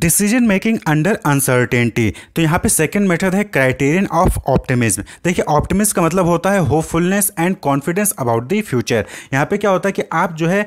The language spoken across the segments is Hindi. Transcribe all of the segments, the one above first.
डिसीजन मेकिंग अंडर अनसर्टेनिटी तो यहाँ पे सेकेंड मेथड है क्राइटेरियन ऑफ ऑप्टिमिज्म देखिए ऑप्टिमिज्म का मतलब होता है hopefulness and confidence about the future यहाँ पे क्या होता है कि आप जो है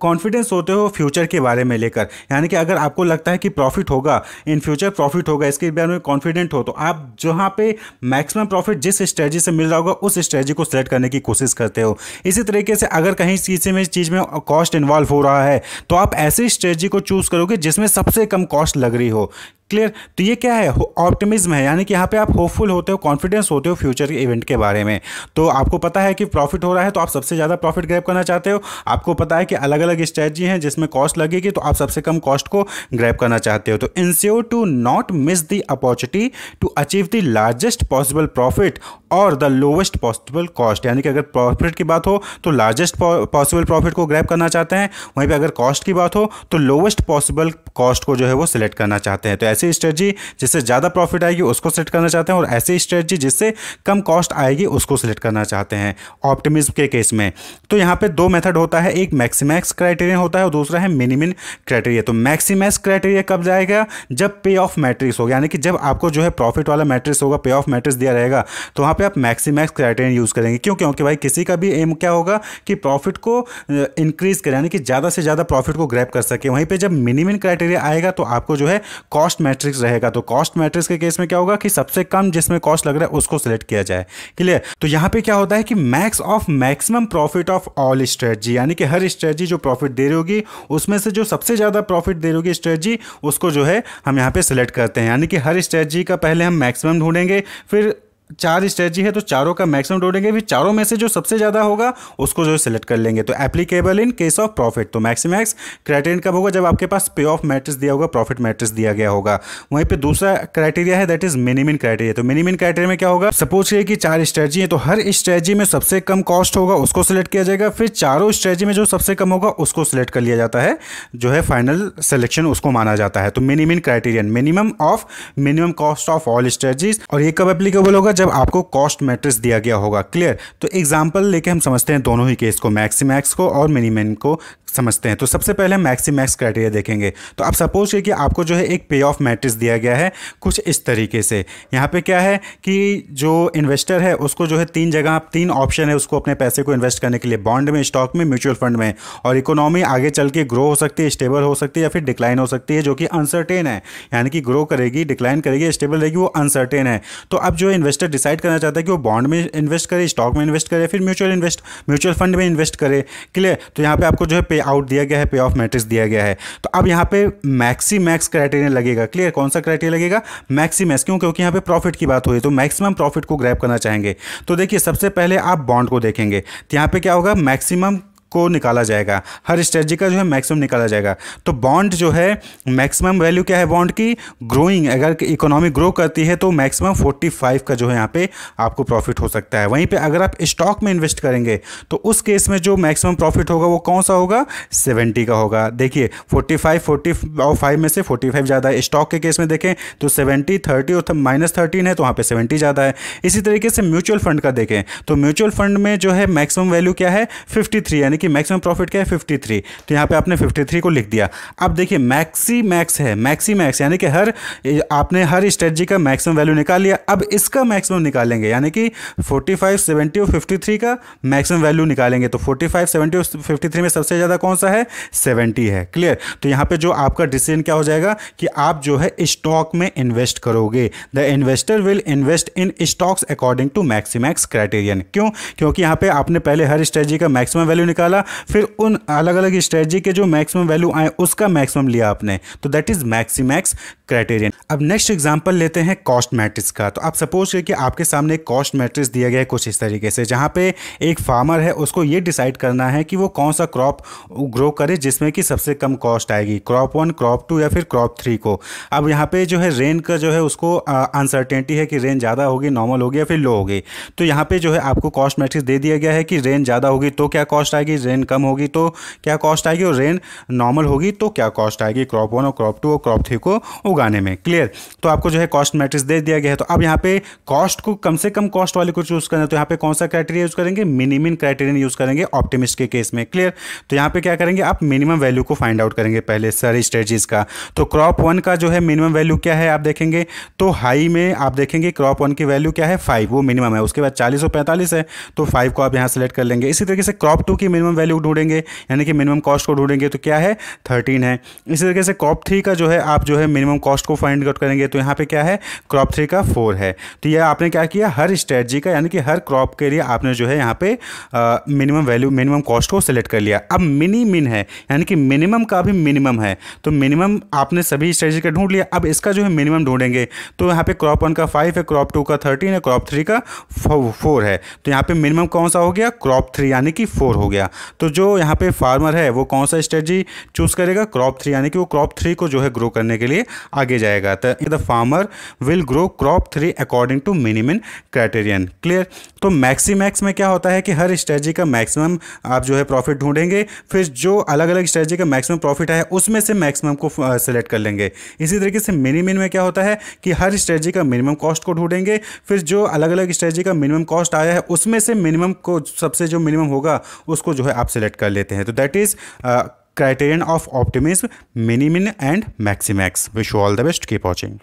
कॉन्फिडेंस होते हो फ्यूचर के बारे में लेकर यानी कि अगर आपको लगता है कि प्रॉफिट होगा इन फ्यूचर प्रॉफिट होगा इसके बारे में कॉन्फिडेंट हो तो आप जहाँ पे मैक्सिमम प्रॉफिट जिस स्ट्रेटजी से मिल रहा होगा उस स्ट्रेटजी को सेलेक्ट करने की कोशिश करते हो इसी तरीके से अगर कहीं किसी में चीज़ में कॉस्ट इन्वॉल्व हो रहा है तो आप ऐसी स्ट्रेटजी को चूज़ करोगे जिसमें सबसे कम कॉस्ट लग रही हो क्लियर तो ये क्या है ऑप्टिमिज्म है यानी कि यहाँ पे आप होपफुल होते हो कॉन्फिडेंस होते हो फ्यूचर के इवेंट के बारे में तो आपको पता है कि प्रॉफिट हो रहा है तो आप सबसे ज़्यादा प्रॉफिट ग्रैप करना चाहते हो आपको पता है कि अलग अलग स्ट्रेटजी हैं जिसमें कॉस्ट लगेगी तो आप सबसे कम कॉस्ट को ग्रैप करना चाहते हो तो ensure to not miss the opportunity to achieve the largest possible profit और द लोवेस्ट पॉसिबल कॉस्ट यानी कि अगर प्रॉफिट की बात हो तो लार्जेस्ट पॉसिबल प्रॉफिट को ग्रैप करना चाहते हैं वहीं पर अगर कॉस्ट की बात हो तो लोवेस्ट पॉसिबल कॉस्ट को जो है वो सिलेक्ट करना चाहते हैं तो ऐसे ऐसी स्ट्रेटजी जिससे ज़्यादा प्रॉफिट आएगी उसको सेलेक्ट करना चाहते हैं और ऐसी स्ट्रेटजी जिससे कम कॉस्ट आएगी उसको सेलेक्ट करना चाहते हैं ऑप्टिमिज्म के केस में तो यहाँ पे दो मेथड होता है एक मैक्सिमैक्स क्राइटेरिया होता है और दूसरा है मिनिमिन क्राइटेरिया तो मैक्सिमैक्स क्राइटेरिया कब जाएगा जब पे ऑफ मैट्रिक्स होगा यानी कि जब आपको जो है प्रॉफिट वाला मैट्रिक्स होगा पे ऑफ मैट्रिक्स दिया रहेगा तो वहाँ पर आप मैक्सिमैक्स क्राइटेरिया यूज़ करेंगे क्यों क्योंकि भाई किसी का भी एम क्या होगा कि प्रॉफिट को इंक्रीज करें यानी कि ज़्यादा से ज़्यादा प्रॉफिट को ग्रैप कर सके वहीं पर जब मिनिमिन क्राइटेरिया आएगा तो आपको जो है कॉस्ट मैट्रिक्स रहेगा तो कॉस्ट मैट्रिक्स के केस में क्या होगा कि सबसे कम जिसमें कॉस्ट लग रहा है उसको सिलेक्ट किया जाए क्लियर तो यहां पे क्या होता है कि max of maximum profit of all strategy यानी कि हर स्ट्रेटजी जो प्रॉफिट दे रही होगी उसमें से जो सबसे ज़्यादा प्रॉफिट दे रही होगी स्ट्रेटजी उसको जो है हम यहां पे सिलेक्ट करते हैं यानी कि हर स्ट्रेटजी का पहले हम मैक्सिमम ढूंढेंगे फिर चार स्ट्रेटजी है तो चारों का मैक्सिमम ढूंढेंगे फिर चारों में से जो सबसे ज़्यादा होगा उसको जो सिलेक्ट कर लेंगे तो applicable in case of profit तो मैक्सिमैक्स क्राइटेरियन कब होगा जब आपके पास पे ऑफ मैट्रिक्स दिया होगा प्रॉफिट मैट्रिक्स दिया गया होगा वहीं पर दूसरा क्राइटेरिया है दैट इज मिनिमिन क्राइटेरिया तो मिनिमिन क्राइटेरिया में क्या होगा सपोज करिए कि चार स्ट्रेटजी है तो हर स्ट्रेटजी में सबसे कम कॉस्ट होगा उसको सिलेक्ट किया जाएगा फिर चारों स्ट्रेटजी में जो सबसे कम होगा उसको सिलेक्ट कर लिया जाता है जो है फाइनल सिलेक्शन उसको माना जाता है तो minimin criterion minimum of minimum cost of all strategies और ये कब एप्लीकेबल होगा जब आपको कॉस्ट मैट्रिक्स दिया गया होगा क्लियर तो एग्जाम्पल लेके हम समझते हैं दोनों ही केस को मैक्सिमैक्स को और मिनीमैन को समझते हैं तो सबसे पहले मैक्सी मैक्सीमैक्स क्राइटेरिया देखेंगे तो आप सपोज करिए कि आपको जो है एक पे ऑफ मैट्रिक्स दिया गया है कुछ इस तरीके से यहाँ पे क्या है कि जो इन्वेस्टर है उसको जो है तीन जगह तीन ऑप्शन है उसको अपने पैसे को इन्वेस्ट करने के लिए बॉन्ड में स्टॉक में म्यूचुअल फंड में और इकोनॉमी आगे चल के ग्रो हो सकती है स्टेबल हो सकती है या फिर डिक्लाइन हो सकती है जो कि अनसर्टेन है यानी कि ग्रो करेगी डिक्लाइन करेगी स्टेबल रहेगी वो अनसर्टेन है तो अब जो इन्वेस्टर डिसाइड करना चाहता है कि वो बॉन्ड में इन्वेस्ट करे स्टॉक में इन्वेस्ट करे फिर म्यूचुअल इन्वेस्ट म्यूचुअल फंड में इन्वेस्ट करे क्लियर तो यहाँ पर आपको जो है पे आउट दिया गया है पे ऑफ मैट्रिक्स दिया गया है तो अब यहाँ पे मैक्सी मैक्स क्राइटेरिया लगेगा क्लियर कौन सा क्राइटेरिया लगेगा मैक्सी मैक्स क्यों क्योंकि यहाँ पे प्रॉफिट की बात हुई तो मैक्सिमम प्रॉफिट को ग्रैप करना चाहेंगे तो देखिए सबसे पहले आप बॉन्ड को देखेंगे तो यहाँ पे क्या होगा मैक्सिमम को निकाला जाएगा हर स्ट्रेटजी का जो है मैक्सिमम निकाला जाएगा तो बॉन्ड जो है मैक्सिमम वैल्यू क्या है बॉन्ड की ग्रोइंग अगर इकोनॉमी ग्रो करती है तो मैक्सिमम 45 का जो है यहाँ पे आपको प्रॉफिट हो सकता है वहीं पे अगर आप स्टॉक में इन्वेस्ट करेंगे तो उस केस में जो मैक्सिमम प्रॉफिट होगा वो कौन सा होगा सेवेंटी का होगा देखिए फोर्टी फाइव और में से फोर्टी ज़्यादा है स्टॉक के केस में देखें तो सेवेंटी थर्टी और माइनस थर्टीन है तो वहाँ पर सेवेंटी ज़्यादा है इसी तरीके से म्यूचुअल फंड का देखें तो म्यूचुअल फंड में जो है मैक्सिमम वैल्यू क्या है फिफ्टी यानी देखिए मैक्सिमम प्रॉफिट क्या है फिफ्टी थ्री तो यहाँ पे आपने फिफ्टी थ्री को लिख दिया अब देखिए मैक्सी मैक्स है मैक्सी मैक्स यानी कि हर आपने हर स्ट्रेटजी का मैक्सिमम वैल्यू निकाल लिया अब इसका मैक्सिमम निकालेंगे यानी कि फोर्टी फाइव सेवेंटी और फिफ्टी थ्री का मैक्सिमम वैल्यू निकालेंगे तो फोर्टी फाइव सेवेंटी और फिफ्टी थ्री में सबसे ज़्यादा कौन सा है सेवेंटी है क्लियर तो यहाँ पर जो आपका डिसीजन क्या हो जाएगा कि आप जो है स्टॉक में इन्वेस्ट करोगे the investor will invest in stocks according to maximax criterion क्यों क्योंकि यहाँ पर आपने पहले हर स्ट्रेटजी का मैक्सिमम वैल्यू निकाला निकाला फिर उन अलग अलग स्ट्रेटजी के जो मैक्सिमम वैल्यू आए उसका मैक्सिमम लिया आपने तो दैट इज मैक्सीमैक्स क्राइटेरियन अब नेक्स्ट एग्जाम्पल लेते हैं कॉस्ट मैट्रिक्स का तो आप सपोज करिए कि आपके सामने कॉस्ट मैट्रिक्स दिया गया है कुछ इस तरीके से जहाँ पे एक फार्मर है उसको ये डिसाइड करना है कि वो कौन सा क्रॉप ग्रो करे जिसमें कि सबसे कम कॉस्ट आएगी क्रॉप वन क्रॉप टू या फिर क्रॉप थ्री को अब यहाँ पे जो है रेन का जो है उसको अनसर्टेनिटी है कि रेन ज़्यादा होगी नॉर्मल होगी या फिर लो होगी तो यहाँ पे जो है आपको कॉस्ट मैट्रिक्स दे दिया गया है कि रेन ज़्यादा होगी तो क्या कॉस्ट आएगी रेन कम होगी तो क्या कॉस्ट आएगी और रेन नॉर्मल होगी तो क्या कॉस्ट आएगी क्रॉप वन और क्रॉप टू और क्रॉप थ्री को उगाने में क्लियर तो आपको जो है कॉस्ट मैट्रिक्स दे दिया गया है तो अब यहाँ पे कॉस्ट को कम से कम कॉस्ट वाले को चूज करना तो यहाँ पे कौन सा क्राइटेरिया यूज करेंगे मिनिमम क्राइटेरियन यूज करेंगे ऑप्टिमिस्ट के केस में क्लियर तो यहाँ पे क्या करेंगे आप मिनिमम वैल्यू को फाइंड आउट करेंगे पहले सारी स्ट्रेटीज का तो क्रॉप वन का जो है मिनिमम वैल्यू क्या है आप देखेंगे तो हाई में आप देखेंगे क्रॉप वन की वैल्यू क्या है फाइव वो मिनिमम है उसके बाद चालीस और पैंतालीस है तो फाइव को आप यहाँ सेलेक्ट कर लेंगे इसी तरीके से क्रॉप टू की मिनिमम मिनिमम वैल्यू ढूंढेंगे यानी कि मिनिमम कॉस्ट को ढूंढेंगे तो क्या है थर्टीन है इसी तरीके से क्रॉप थ्री का जो है आप जो है मिनिमम कॉस्ट को फाइंड आउट करेंगे तो यहाँ पर क्या है क्रॉप थ्री का फोर है तो यह आपने क्या किया हर स्ट्रेटजी का यानी कि हर क्रॉप के लिए आपने जो है यहाँ पर मिनिमम वैल्यू मिनिमम कॉस्ट को सिलेक्ट कर लिया अब मिनी मिन है यानी कि मिनिमम का भी मिनिमम है तो मिनिमम आपने सभी स्ट्रेटजी का ढूंढ लिया अब इसका जो है मिनिमम ढूंढेंगे तो यहाँ पे क्रॉप वन का फाइव है क्रॉप टू का थर्टीन है क्रॉप थ्री का फोर है तो यहाँ पे मिनिमम कौन सा हो गया क्रॉप थ्री यानी कि फोर हो गया तो जो यहाँ पे फार्मर है वो कौन सा स्ट्रेटजी चूज़ करेगा क्रॉप थ्री यानी कि वो क्रॉप थ्री को जो है ग्रो करने के लिए आगे जाएगा तो the farmer will grow crop three according to minimum criterion clear तो मैक्सीमैक्स में क्या होता है कि हर स्ट्रेटजी का मैक्सिमम आप जो है प्रॉफिट ढूंढेंगे फिर जो अलग अलग स्ट्रेटजी का मैक्सिमम प्रॉफिट है उसमें से मैक्सिमम को सेलेक्ट कर लेंगे इसी तरीके से मिनिमिन में क्या होता है कि हर स्ट्रेटजी का मिनिमम कॉस्ट को ढूंढेंगे फिर जो अलग अलग स्ट्रेटजी का मिनिमम कॉस्ट आया है उसमें से मिनिमम को सबसे जो मिनिमम होगा उसको जो है आप सेलेक्ट कर लेते हैं तो that is criterion of optimism minimin and maximax wish all the best keep watching